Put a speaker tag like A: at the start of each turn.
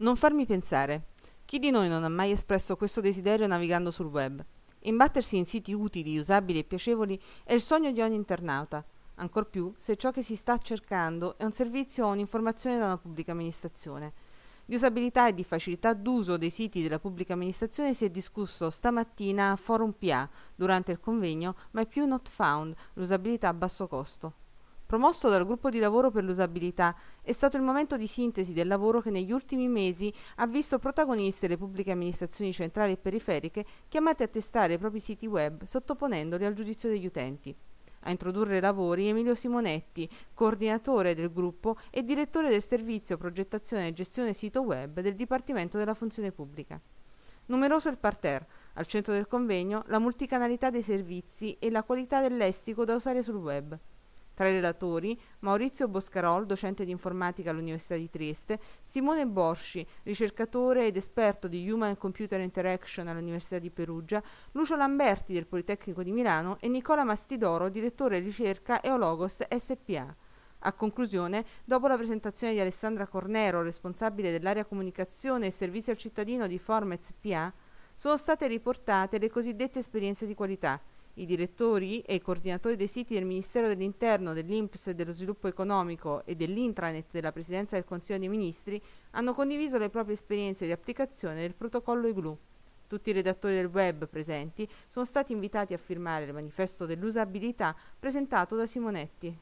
A: Non farmi pensare. Chi di noi non ha mai espresso questo desiderio navigando sul web? Imbattersi in siti utili, usabili e piacevoli è il sogno di ogni internauta, ancor più se ciò che si sta cercando è un servizio o un'informazione da una pubblica amministrazione. Di usabilità e di facilità d'uso dei siti della pubblica amministrazione si è discusso stamattina a Forum PA durante il convegno My Più Not Found, l'usabilità a basso costo promosso dal gruppo di lavoro per l'usabilità, è stato il momento di sintesi del lavoro che negli ultimi mesi ha visto protagoniste le pubbliche amministrazioni centrali e periferiche chiamate a testare i propri siti web sottoponendoli al giudizio degli utenti. A introdurre i lavori Emilio Simonetti, coordinatore del gruppo e direttore del servizio progettazione e gestione sito web del Dipartimento della Funzione Pubblica. Numeroso il parterre, al centro del convegno la multicanalità dei servizi e la qualità del lessico da usare sul web. Tra i relatori, Maurizio Boscarol, docente di informatica all'Università di Trieste, Simone Borsci, ricercatore ed esperto di Human Computer Interaction all'Università di Perugia, Lucio Lamberti del Politecnico di Milano e Nicola Mastidoro, direttore ricerca Eologos SPA. A conclusione, dopo la presentazione di Alessandra Cornero, responsabile dell'area comunicazione e servizio al cittadino di Formet SPA, sono state riportate le cosiddette esperienze di qualità, i direttori e i coordinatori dei siti del Ministero dell'Interno, dell'Inps e dello Sviluppo Economico e dell'intranet della Presidenza del Consiglio dei Ministri hanno condiviso le proprie esperienze di applicazione del protocollo IGLU. Tutti i redattori del web presenti sono stati invitati a firmare il manifesto dell'usabilità presentato da Simonetti.